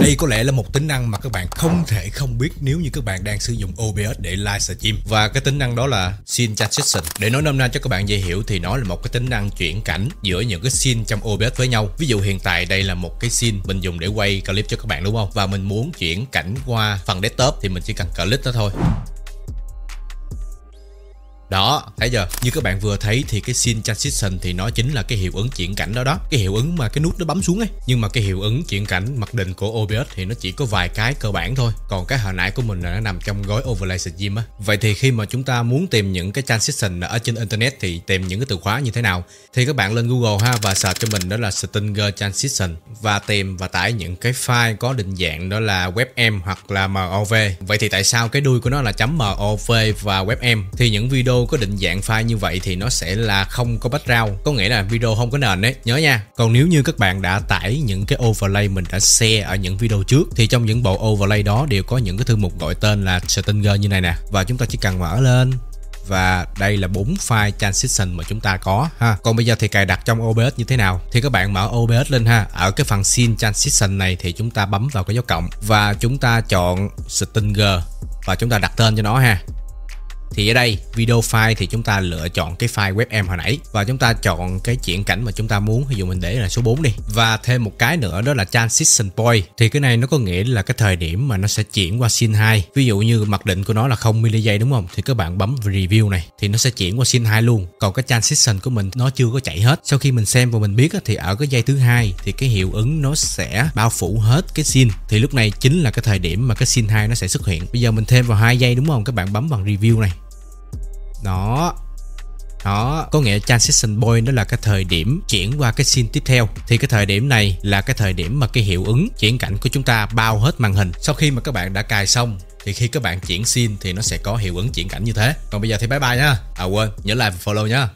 Đây có lẽ là một tính năng mà các bạn không thể không biết nếu như các bạn đang sử dụng OBS để livestream và cái tính năng đó là scene transition. Để nói nôm na cho các bạn dễ hiểu thì nó là một cái tính năng chuyển cảnh giữa những cái scene trong OBS với nhau. Ví dụ hiện tại đây là một cái scene mình dùng để quay clip cho các bạn đúng không? Và mình muốn chuyển cảnh qua phần desktop thì mình chỉ cần click nó thôi đó thấy giờ như các bạn vừa thấy thì cái scene transition thì nó chính là cái hiệu ứng chuyển cảnh đó đó cái hiệu ứng mà cái nút nó bấm xuống ấy nhưng mà cái hiệu ứng chuyển cảnh mặc định của OBS thì nó chỉ có vài cái cơ bản thôi còn cái hồi nãy của mình là nó nằm trong gói overlay stream á vậy thì khi mà chúng ta muốn tìm những cái transition ở trên internet thì tìm những cái từ khóa như thế nào thì các bạn lên Google ha và search cho mình đó là Stinger transition và tìm và tải những cái file có định dạng đó là webm hoặc là mov vậy thì tại sao cái đuôi của nó là chấm .mov và webm thì những video có định dạng file như vậy thì nó sẽ là không có background có nghĩa là video không có nền đấy nhớ nha còn nếu như các bạn đã tải những cái overlay mình đã share ở những video trước thì trong những bộ overlay đó đều có những cái thư mục gọi tên là Stinger như này nè và chúng ta chỉ cần mở lên và đây là bốn file transition mà chúng ta có ha còn bây giờ thì cài đặt trong OBS như thế nào thì các bạn mở OBS lên ha ở cái phần scene transition này thì chúng ta bấm vào cái dấu cộng và chúng ta chọn Stinger và chúng ta đặt tên cho nó ha thì ở đây video file thì chúng ta lựa chọn cái file webm hồi nãy và chúng ta chọn cái triển cảnh mà chúng ta muốn ví dụ mình để là số 4 đi và thêm một cái nữa đó là transition point thì cái này nó có nghĩa là cái thời điểm mà nó sẽ chuyển qua scene 2 ví dụ như mặc định của nó là không mili giây đúng không thì các bạn bấm review này thì nó sẽ chuyển qua scene 2 luôn còn cái transition của mình nó chưa có chạy hết sau khi mình xem và mình biết thì ở cái giây thứ hai thì cái hiệu ứng nó sẽ bao phủ hết cái scene thì lúc này chính là cái thời điểm mà cái scene 2 nó sẽ xuất hiện bây giờ mình thêm vào hai giây đúng không các bạn bấm bằng review này đó đó có nghĩa transition point đó là cái thời điểm chuyển qua cái scene tiếp theo thì cái thời điểm này là cái thời điểm mà cái hiệu ứng chuyển cảnh của chúng ta bao hết màn hình sau khi mà các bạn đã cài xong thì khi các bạn chuyển scene thì nó sẽ có hiệu ứng chuyển cảnh như thế còn bây giờ thì bye bye nhá à quên nhớ like và follow nhá